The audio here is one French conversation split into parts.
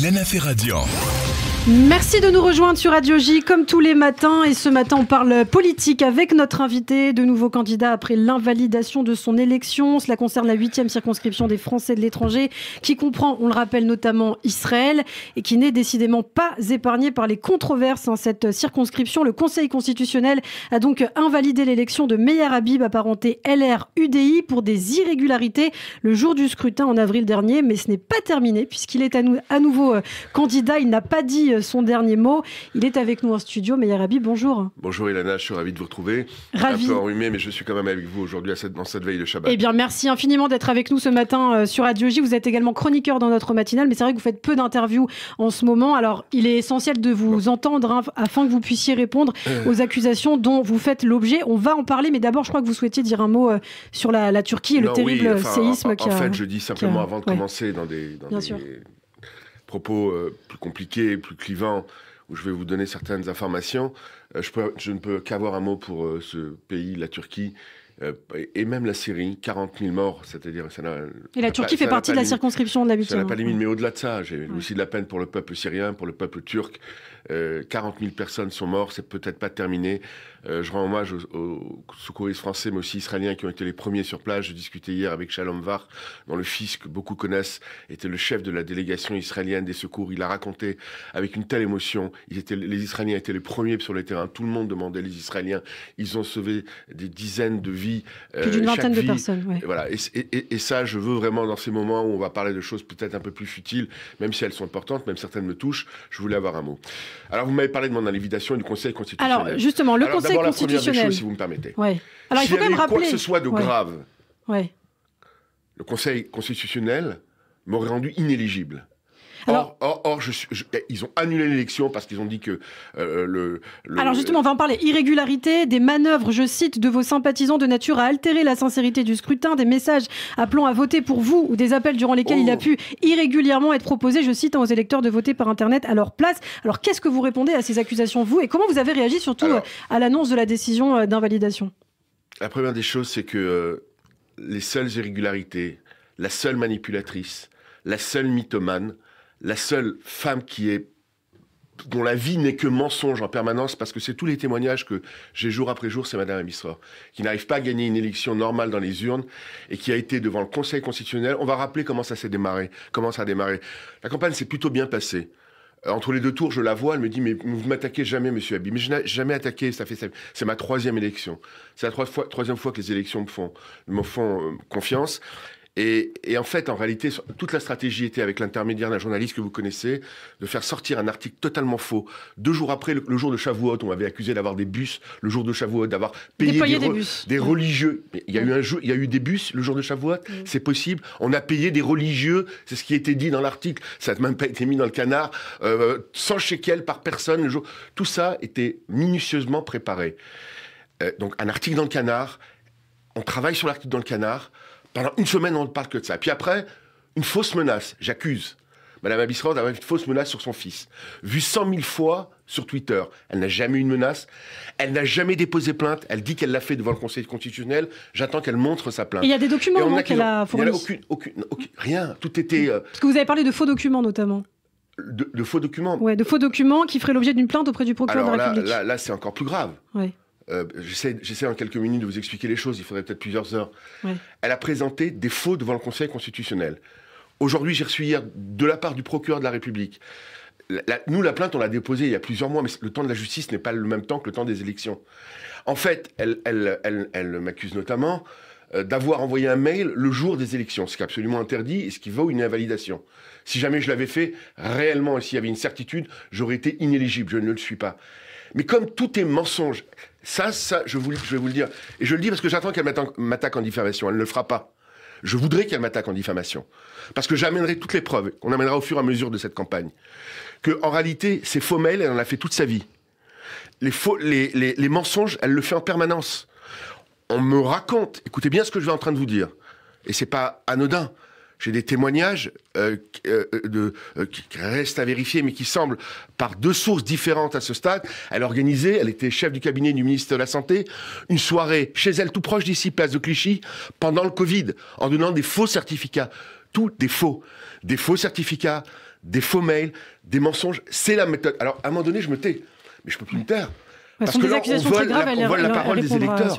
Il Merci de nous rejoindre sur Radio J comme tous les matins. Et ce matin, on parle politique avec notre invité, de nouveau candidat après l'invalidation de son élection. Cela concerne la huitième circonscription des Français de l'étranger, qui comprend, on le rappelle notamment, Israël, et qui n'est décidément pas épargnée par les controverses en hein. cette circonscription. Le Conseil constitutionnel a donc invalidé l'élection de Meir Habib, apparenté LR-UDI, pour des irrégularités le jour du scrutin en avril dernier. Mais ce n'est pas terminé, puisqu'il est à nouveau euh, candidat. Il n'a pas dit euh, son dernier mot. Il est avec nous en studio. Meyer bonjour. Bonjour Ilana, je suis ravi de vous retrouver. Ravi. Un peu enrhumé, mais je suis quand même avec vous aujourd'hui dans cette veille de Shabbat. Eh bien, merci infiniment d'être avec nous ce matin euh, sur Radio J. Vous êtes également chroniqueur dans notre matinale, mais c'est vrai que vous faites peu d'interviews en ce moment. Alors, il est essentiel de vous entendre hein, afin que vous puissiez répondre euh. aux accusations dont vous faites l'objet. On va en parler, mais d'abord, je crois que vous souhaitiez dire un mot euh, sur la, Turquie et le terrible séisme en, qui En fait, je dis simplement avant de commencer dans des, dans des propos euh, plus compliqués, plus clivants, où je vais vous donner certaines informations, euh, je, ne peux qu'avoir un mot pour euh, ce pays, la Turquie, et même la Syrie, 40 000 morts, c'est-à-dire Et la Turquie fait partie de la circonscription de la Ça n'a pas limite, mais au-delà de ça, j'ai aussi de la peine pour le peuple syrien, pour le peuple turc. 40 000 personnes sont mortes, c'est peut-être pas terminé. Euh, je rends hommage aux, aux, secouristes français, mais aussi israéliens, qui ont été les premiers sur place. Je discutais hier avec Shalom Var, dont le fils, que beaucoup connaissent, était le chef de la délégation israélienne des secours. Il a raconté avec une telle émotion. Ils étaient, les Israéliens étaient les premiers sur le terrain. Tout le monde demandait les Israéliens. Ils ont sauvé des dizaines de vies. Euh, plus d'une vingtaine de personnes. Et voilà. Et, et, et, ça, je veux vraiment, dans ces moments où on va parler de choses peut-être un peu plus futiles, même si elles sont importantes, même certaines me touchent, je voulais avoir un mot. Alors, vous m'avez parlé de mon invitation et du Conseil constitutionnel. Alors, justement, le Conseil Conseil d'abord la première des choses, si vous me permettez. Ouais. Alors, il faut quand même rappeler. quoi que ce soit de grave, le Conseil constitutionnel m'aurait rendu inéligible. or, eh, ils ont annulé l'élection parce qu'ils ont dit que euh, le, Alors justement, on va en parler. Irrégularité, des manœuvres, je cite, de vos sympathisants de nature à altérer la sincérité du scrutin, des messages appelant à voter pour vous ou des appels durant lesquels il a oh. pu irrégulièrement être proposé, je cite, aux électeurs de voter par Internet à leur place. Alors qu'est-ce que vous répondez à ces accusations, vous, et comment vous avez réagi surtout euh, à l'annonce de la décision euh, d'invalidation La première des choses, c'est que les seules irrégularités, la seule manipulatrice, la seule mythomane, la seule femme qui est dont la vie n'est que mensonge en permanence, parce que c'est tous les témoignages que j'ai jour après jour, c'est Madame Amisra, qui n'arrive pas à gagner une élection normale dans les urnes et qui a été devant le Conseil constitutionnel. On va rappeler comment ça s'est démarré, comment ça a démarré. La campagne s'est plutôt bien passée. Euh, entre les deux tours, je la vois, elle me dit, mais vous m'attaquez jamais, monsieur Abi. Mais je n'ai jamais attaqué, ça fait, c'est ma troisième élection. C'est la troisième fois que les élections me font, me font euh, confiance. Et, en fait, en réalité, toute la stratégie était avec l'intermédiaire d'un journaliste que vous connaissez, de faire sortir un article totalement faux. Deux jours après, le, jour de Shavuot, on m'avait accusé d'avoir des bus. Le jour de Shavuot, d'avoir payé des, mm. religieux. Il y, a eu mm. il y a eu des bus le jour de Shavuot, mm. c'est possible. On a payé des religieux, c'est ce qui était dit dans l'article. Ça n'a même pas été mis dans le canard. Euh, sans 100 shekels par personne le jour. Tout ça était minutieusement préparé. Euh, donc un article dans le canard, on travaille sur l'article dans le canard. Pendant une semaine, on ne parle que de ça. Puis après, une fausse menace. J'accuse Madame Abisrand d'avoir une fausse menace sur son fils. Vue cent mille fois sur Twitter. Elle n'a jamais eu une menace. Elle n'a jamais déposé plainte. Elle dit qu'elle l'a fait devant le Conseil constitutionnel. J'attends qu'elle montre sa plainte. Il y a des documents qu'elle a, fournis. Aucune, aucune, aucune, rien. Tout était. Euh, Parce que vous avez parlé de faux documents notamment. De, faux documents. Ouais, de faux documents qui feraient l'objet d'une plainte auprès du procureur de la là, République. Là, là c'est encore plus grave. Ouais. Euh, j'essaie en quelques minutes de vous expliquer les choses, il faudrait peut-être plusieurs heures. Elle a présenté des faux devant le Conseil constitutionnel. Aujourd'hui, j'ai reçu hier, de la part du procureur de la République, nous, la plainte, on l'a déposée il y a plusieurs mois, mais le temps de la justice n'est pas le même temps que le temps des élections. En fait, elle, elle, m'accuse notamment euh, d'avoir envoyé un mail le jour des élections, ce qui est absolument interdit et ce qui vaut une invalidation. Si jamais je l'avais fait réellement et s'il y avait une certitude, j'aurais été inéligible, je ne le suis pas. Mais comme tout est mensonge, ça, ça, je, vais vous le dire. Et je le dis parce que j'attends qu'elle m'attaque en diffamation. Elle ne le fera pas. Je voudrais qu'elle m'attaque en diffamation. Parce que j'amènerai toutes les preuves qu'on amènera au fur et à mesure de cette campagne. Que, en réalité, c'est faux mails, elle en a fait toute sa vie. Les, mensonges, elle le fait en permanence. On me raconte, écoutez bien ce que je vais en train de vous dire. Et c'est pas anodin j'ai des témoignages euh, euh, euh, de, qui restent à vérifier, mais qui semblent, par deux sources différentes à ce stade, elle organisait, elle était chef du cabinet du ministre de la Santé, une soirée chez elle, tout proche d'ici, place de Clichy, pendant le Covid, en donnant des faux certificats. Tout des faux. Des faux certificats, des faux mails, des mensonges. C'est la méthode. Alors, à un moment donné, je me tais. Mais je peux plus me taire. Parce, que là, on la, la, parole des électeurs.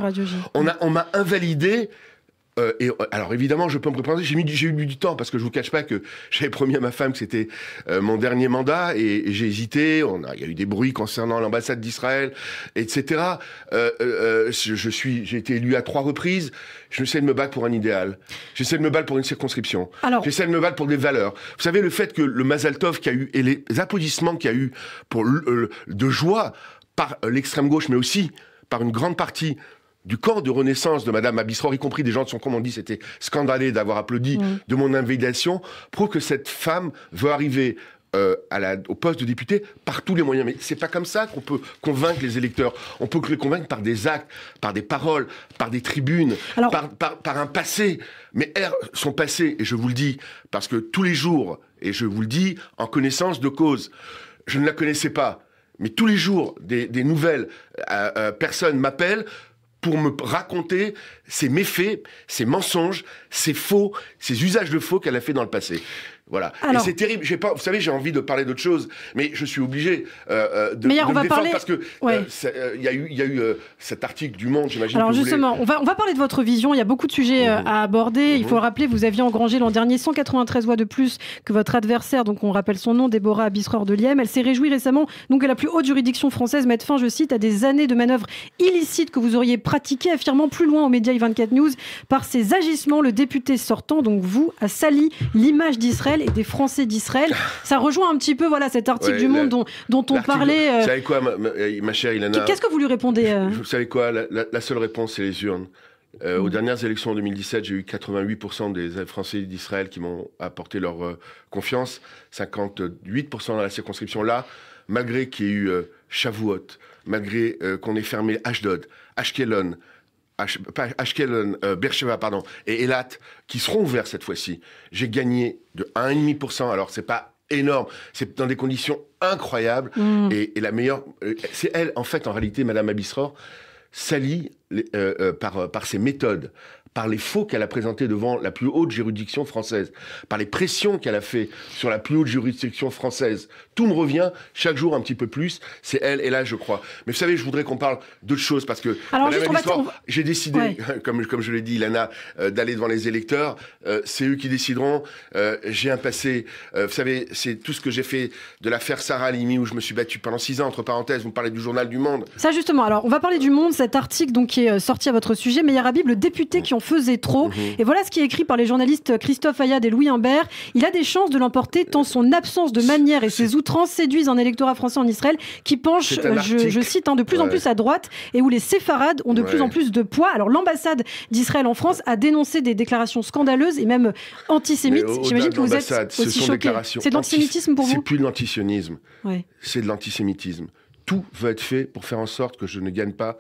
On m'a invalidé euh, euh, alors évidemment, je peux me préparer. J'ai, eu du temps parce que je vous cache pas que j'avais promis à ma femme que c'était euh, mon dernier mandat et, j'ai hésité. On a, il y a eu des bruits concernant l'ambassade d'Israël, etc. je, suis, j'ai été élu à trois reprises. je sais de me battre pour un idéal. J'essaie de me battre pour une circonscription. J'essaie de me battre pour des valeurs. Vous savez le fait que le Mazaltov qui a eu et les applaudissements qu'il y a eu pour de joie par l'extrême gauche, mais aussi par une grande partie du corps de renaissance de Madame Abisror, y compris des gens de son camp, m'ont dit c'était scandalé d'avoir applaudi mm. de mon invalidation, prouve que cette femme veut arriver euh, à la, au poste de député par tous les moyens. Mais c'est pas comme ça qu'on peut convaincre les électeurs. On peut les convaincre par des actes, par des paroles, par des tribunes, par, un passé. Mais R, son passé, et je vous le dis, parce que tous les jours, et je vous le dis, en connaissance de cause, je ne la connaissais pas. Mais tous les jours, des, nouvelles euh, euh, personnes m'appellent pour me raconter ses méfaits, ses mensonges, ses faux, ses usages de faux qu'elle a fait dans le passé. Voilà. c'est terrible. vous savez, j'ai envie de parler d'autre chose, mais je suis obligé euh, euh, de, on défendre parce que euh, il y a eu, cet article du Monde, j'imagine. Alors justement, on va parler de votre vision. Il y a beaucoup de sujets mmh. à aborder. Il faut mmh. rappeler, vous aviez engrangé l'an dernier 193 voix de plus que votre adversaire. Donc on rappelle son nom, Déborah Bisroir de Liem Elle s'est réjouie récemment donc à la plus haute juridiction française Mettre fin, je cite, à des années de manœuvres illicites que vous auriez pratiquées, affirmant plus loin aux médias 24 News par ses agissements, le député sortant, donc vous, a sali l'image d'Israël et des Français d'Israël. Ça rejoint un petit peu voilà, cet article du Monde dont, on parlait. Vous euh. savez quoi, ma, eh, chère Ilana Qu'est-ce que vous lui répondez euh Vous savez quoi la, seule réponse, c'est les urnes. Euh, aux mm. dernières élections en 2017, j'ai eu 88% des Français d'Israël qui m'ont apporté leur confiance, 58% dans la circonscription là, malgré qu'il y ait eu Shavuot, malgré qu'on ait fermé Ashdod, Ashkelon, Ashkelon, euh, Bercheva, pardon, et Elat, qui seront ouverts cette fois-ci. J'ai gagné de 1,5%, alors c'est pas énorme, c'est dans des conditions incroyables, mm. et, la meilleure... Euh, c'est elle, en fait, en réalité, Madame Abisror, s'allie euh, par ses méthodes, par les faux qu'elle a présentés devant la plus haute juridiction française, par les pressions qu'elle a fait sur la plus haute juridiction française. Tout me revient chaque jour un petit peu plus. C'est elle et là, je crois. Mais vous savez, je voudrais qu'on parle d'autres choses parce que j'ai décidé, comme, comme je l'ai dit, Lana, euh, d'aller devant les électeurs. Euh, c'est eux qui décideront. Euh, j'ai un passé. vous savez, c'est tout ce que j'ai fait de l'affaire Sarah Limi où je me suis battu pendant six ans. Entre parenthèses, vous parlez du journal du Monde. Ça justement. Alors, on va parler du Monde, cet article donc qui est sorti à votre sujet. Mais Bible, le député mmh. qui ont faisait trop. Mhm. Et voilà ce qui est écrit par les journalistes Christophe Ayad et Louis Humbert. Il a des chances de l'emporter tant son absence de manière et ses outrances séduisent un électorat français en Israël qui penche, euh, je, cite, hein, de plus en plus à droite et où les séfarades ont de plus en plus de poids. Alors l'ambassade d'Israël en France a dénoncé des déclarations scandaleuses et même antisémites. J'imagine que vous êtes aussi choqués. C'est de pour vous C'est plus de l'antisionisme. C'est de l'antisémitisme. Tout va être fait pour faire en sorte que je ne gagne pas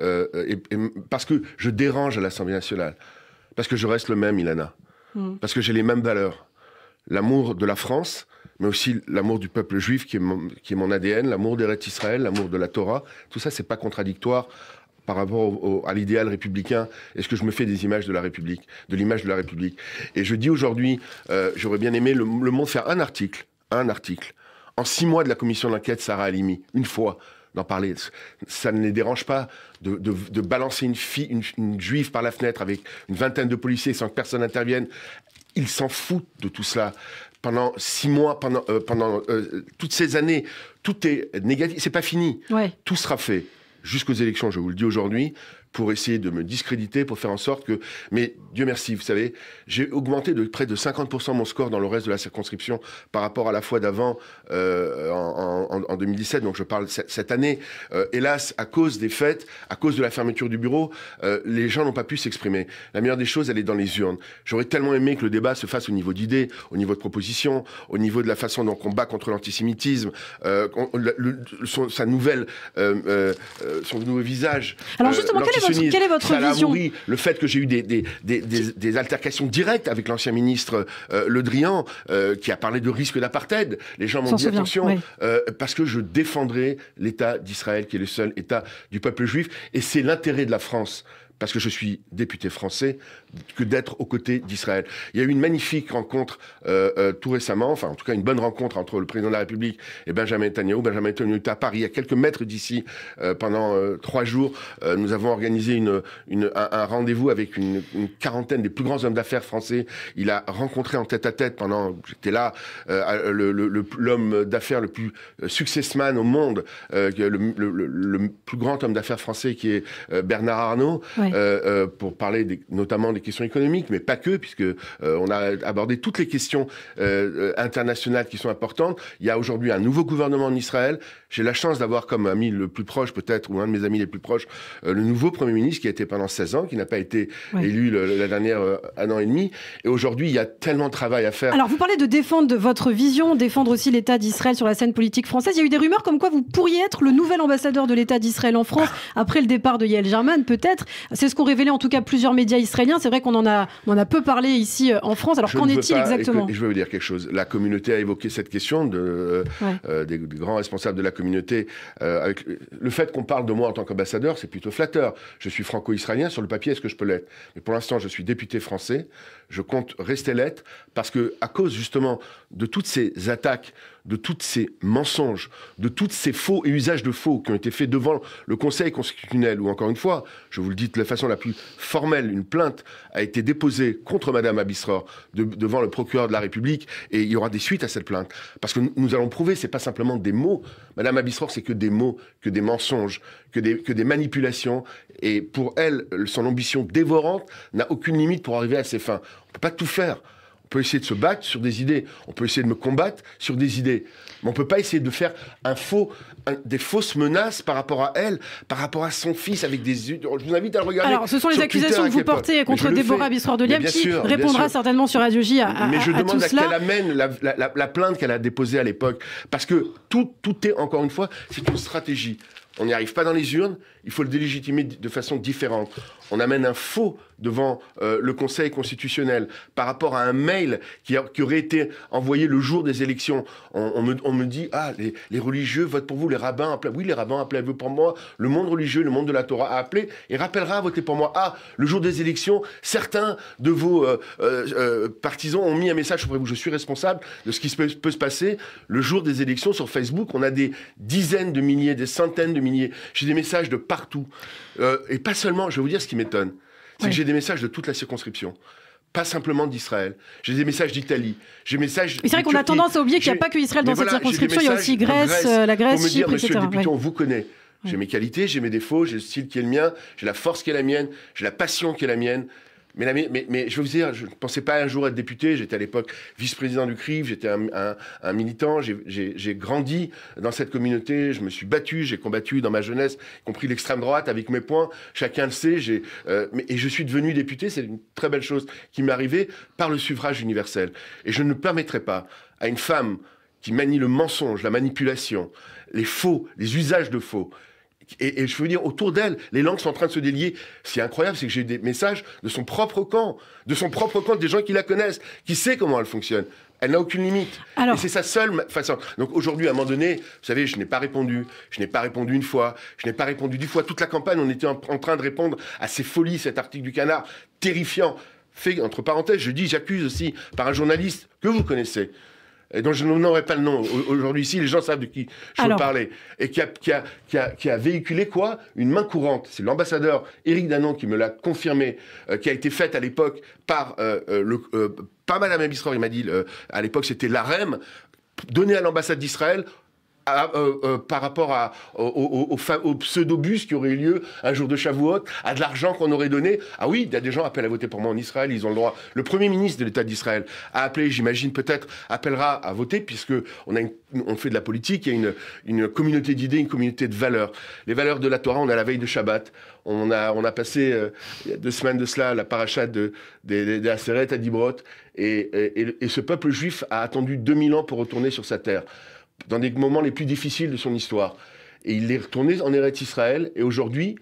euh, euh, parce que je dérange à l'Assemblée nationale, parce que je reste le même, Ilana, hmm. parce que j'ai les mêmes valeurs. L'amour de la France, mais aussi l'amour du peuple juif qui est mon, ADN, l'amour des d'Eretz Israël, l'amour de la Torah, tout ça, c'est pas contradictoire par rapport à l'idéal républicain Est-ce que je me fais des images de la République, de l'image de la République Et je dis aujourd'hui, euh, j'aurais bien aimé le, Monde faire un article, un article, en six mois de la commission d'enquête Sarah alimi une fois, d'en parler. Ça ne les dérange pas de, de, balancer une, fille, une, juive par la fenêtre avec une vingtaine de policiers sans que personne n'intervienne. Ils s'en foutent de tout cela pendant six mois, pendant, euh, pendant euh, toutes ces années, tout est négatif, c'est pas fini. Tout sera fait jusqu'aux élections, je vous le dis aujourd'hui pour essayer de me discréditer, pour faire en sorte que... Mais Dieu merci, vous savez, j'ai augmenté de près de 50% mon score dans le reste de la circonscription par rapport à la fois d'avant euh, en, en, en, 2017, donc je parle cette année. Euh, hélas, à cause des fêtes, à cause de la fermeture du bureau, euh, les gens n'ont pas pu s'exprimer. La meilleure des choses, elle est dans les urnes. J'aurais tellement aimé que le débat se fasse au niveau d'idées, au niveau de propositions, au niveau de la façon dont on bat contre l'antisémitisme, euh, sa nouvelle, son nouveau visage. Alors justement, quelle est votre vision Le fait que j'ai eu des, altercations directes avec l'ancien ministre euh, Le Drian, euh, qui a parlé de risque d'apartheid, les gens m'ont dit attention, euh, parce que je défendrai l'État d'Israël, qui est le seul État du peuple juif, et c'est l'intérêt de la France parce que je suis député français, que d'être aux côtés d'Israël. Il y a eu une magnifique rencontre euh, euh, tout récemment, enfin en tout cas une bonne rencontre entre le président de la République et Benjamin Netanyahu. Benjamin Netanyahu est à Paris, à quelques mètres d'ici, euh, pendant euh, trois jours. nous avons organisé une, une, un, rendez-vous avec une, quarantaine des plus grands hommes d'affaires français. Il a rencontré en tête-à-tête, pendant, j'étais là, l'homme d'affaires le plus successman au monde, le, le, le, plus grand homme d'affaires français qui est Bernard Arnault. Euh, euh, pour parler des, notamment des questions économiques, mais pas que, puisque euh, on a abordé toutes les questions euh, internationales qui sont importantes. Il y a aujourd'hui un nouveau gouvernement en Israël. J'ai la chance d'avoir comme ami le plus proche, peut-être, ou un de mes amis les plus proches, le nouveau Premier ministre qui a été pendant 16 ans, qui n'a pas été élu la dernière un an et demi. Et aujourd'hui, il y a tellement de travail à faire. Alors, vous parlez de défendre votre vision, défendre aussi l'État d'Israël sur la scène politique française. Il y a eu des rumeurs comme quoi vous pourriez être le nouvel ambassadeur de l'État d'Israël en France ah. après le départ de Yael German, peut-être. C'est ce qu'ont révélé en tout cas plusieurs médias israéliens. C'est vrai qu'on en a, a peu parlé ici euh, en France. Alors qu'en est-il exactement Je veux vous dire quelque chose. La communauté a évoqué cette question euh, euh, des, grands responsables de la communauté. le fait qu'on parle de moi en tant qu'ambassadeur, c'est plutôt flatteur. Je suis franco-israélien sur le papier, est-ce que je peux l'être Mais pour l'instant, je suis député français je compte rester l'être parce que à cause justement de toutes ces attaques, de toutes ces mensonges, de toutes ces faux et usages de faux qui ont été faits devant le Conseil constitutionnel, ou encore une fois, je vous le dis de la façon la plus formelle, une plainte a été déposée contre Madame Abisror devant le procureur de la République, et il y aura des suites à cette plainte. Parce que nous allons prouver, c'est pas simplement des mots, Madame Abisrock, c'est que des mots, que des mensonges, que des, que des manipulations. Et pour elle, son ambition dévorante n'a aucune limite pour arriver à ses fins. On ne peut pas tout faire. On peut essayer de se battre sur des idées. On peut essayer de me combattre sur des idées. Mais on ne peut pas essayer de faire un faux, des fausses menaces par rapport à elle, par rapport à son fils, avec des. Je vous invite à le regarder. Alors, ce sont les accusations que vous portez contre Déborah Bissor de Liam, qui répondra certainement sur Radio J à, à, Mais je demande à, qu'elle amène la, la plainte qu'elle a déposée à l'époque. Parce que tout, tout est, encore une fois, c'est une stratégie. On n'y arrive pas dans les urnes, il faut le délégitimer de façon différente on amène un faux devant euh, le Conseil constitutionnel par rapport à un mail qui, aurait été envoyé le jour des élections. On, me, dit Ah, les, religieux votent pour vous, les rabbins appellent. Oui, les rabbins appellent pour moi. Le monde religieux, le monde de la Torah a appelé et rappellera à voter pour moi. Ah, le jour des élections, certains de vos euh, euh, partisans ont mis un message auprès vous. Je suis responsable de ce qui peut, peut, se passer le jour des élections sur Facebook. On a des dizaines de milliers, des centaines de milliers. J'ai des messages de partout. et pas seulement, je vais vous dire ce qui m'étonne, c'est que j'ai des messages de toute la circonscription pas simplement d'Israël. J'ai des messages d'Italie. J'ai des messages. C'est vrai qu'on a tendance à oublier qu'il n'y a pas que Israël dans cette circonscription. Il y a aussi Grèce, Grèce euh, la Grèce, me dire, Monsieur le député, on vous connaît. J'ai mes qualités, j'ai mes défauts, j'ai le style qui est le mien, j'ai la force qui est la mienne, j'ai la passion qui est la mienne. Mais, mais, je veux vous dire, je ne pensais pas un jour être député. J'étais à l'époque vice-président du CRIF, j'étais un, militant, j'ai grandi dans cette communauté, je me suis battu, j'ai combattu dans ma jeunesse, y compris l'extrême droite, avec mes points. Chacun le sait. Euh, et je suis devenu député, c'est une très belle chose qui m'est arrivée par le suffrage universel. Et je ne permettrai pas à une femme qui manie le mensonge, la manipulation, les faux, les usages de faux, et, je veux dire, autour d'elle, les langues sont en train de se délier. C'est incroyable, c'est que j'ai eu des messages de son propre camp, de son propre camp, des gens qui la connaissent, qui sait comment elle fonctionne. Elle n'a aucune limite. Et c'est sa seule façon. Donc aujourd'hui, à un moment donné, vous savez, je n'ai pas répondu. Je n'ai pas répondu une fois. Je n'ai pas répondu dix fois. Toute la campagne, on était en, en, train de répondre à ces folies, cet article du canard, terrifiant. Fait, entre parenthèses, je dis, j'accuse aussi par un journaliste que vous connaissez dont je n'aurais pas le nom aujourd'hui si les gens savent de qui je veux parler, et qui a, véhiculé quoi Une main courante. C'est l'ambassadeur Éric Danon qui me l'a confirmé, euh, qui a été faite à l'époque par euh, euh, le, pas Madame Abisror, il m'a dit, à l'époque c'était l'AREM, donnée à l'ambassade d'Israël euh, euh, par rapport au pseudo-bus qui aurait eu lieu un jour de Shavuot, à de l'argent qu'on aurait donné. Ah oui, il y a des gens qui appellent à voter pour moi en Israël, ils ont le droit. Le Premier ministre de l'État d'Israël a appelé, j'imagine peut-être, appellera à voter, puisqu'on fait de la politique, il y a une, communauté d'idées, une communauté de valeurs. Les valeurs de la Torah, on a la veille de Shabbat, on a, passé euh, deux semaines de cela la paracha de, à Dibrot, et, et, ce peuple juif a attendu 2000 ans pour retourner sur sa terre dans les moments les plus difficiles de son histoire. Et il est retourné en Eretz Israël. Et aujourd'hui,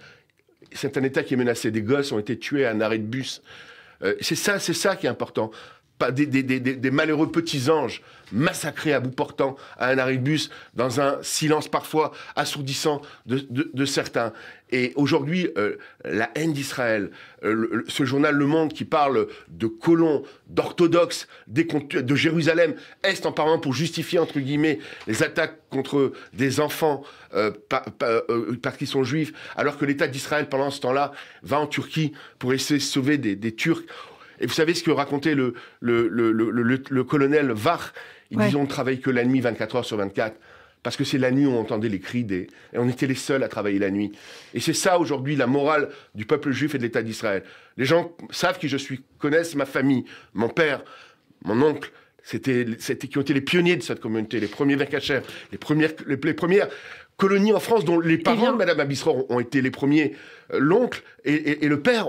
c'est un État qui est menacé. Des gosses ont été tués à un arrêt de bus. Euh, c'est ça, c'est ça qui est important des, malheureux petits anges massacrés à bout portant à un arribus dans un silence parfois assourdissant de, certains. Et aujourd'hui, euh, la haine d'Israël, euh, ce journal Le Monde qui parle de colons, d'orthodoxes, de Jérusalem, est en parlant pour justifier, entre guillemets, les attaques contre des enfants euh, parce qu'ils sont juifs, alors que l'État d'Israël, pendant ce temps-là, va en Turquie pour essayer de sauver des Turcs et vous savez ce que racontait le, le, colonel Var Il ouais. disait on ne travaille que la nuit 24 heures sur 24. Parce que c'est la nuit où on entendait les cris Et on était les seuls à travailler la nuit. Et c'est ça aujourd'hui la morale du peuple juif et de l'État d'Israël. Les gens savent qui je suis, connaissent ma famille, mon père, mon oncle, c'était, c'était qui ont été les pionniers de cette communauté, les premiers vincachers, les premières, les, premières colonies en France dont les parents de Mme Abisror ont été les premiers l'oncle et, le père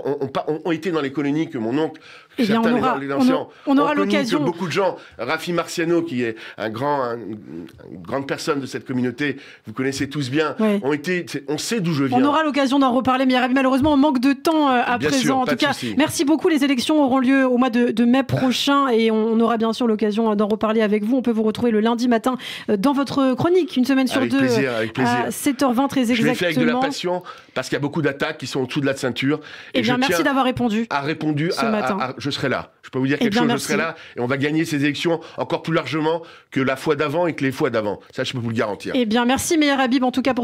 ont, été dans les colonies que mon oncle. Eh certains on aura, les on, on aura l'occasion. Beaucoup de gens, Rafi Marciano, qui est un grand, une grande personne de cette communauté, vous connaissez tous bien, ont été, on sait d'où je viens. On aura l'occasion d'en reparler, mais malheureusement, on manque de temps euh, à présent. en tout cas, merci beaucoup. Les élections auront lieu au mois de, mai ah. prochain et on aura bien sûr l'occasion euh, d'en reparler avec vous. On peut vous retrouver le lundi matin euh, dans votre chronique, une semaine sur deux. À 7h20 très exactement. Je fait avec de la passion parce qu'il y a beaucoup d'attaques qui sont en dessous de la ceinture. et eh bien, merci d'avoir répondu. A répondu ce matin. je serai là. Je peux vous dire eh quelque chose, je serai là. Et on va gagner ces élections encore plus largement que la fois d'avant et que les fois d'avant. Ça, je peux vous le garantir. Et eh bien, merci, Meir Habib, en tout cas pour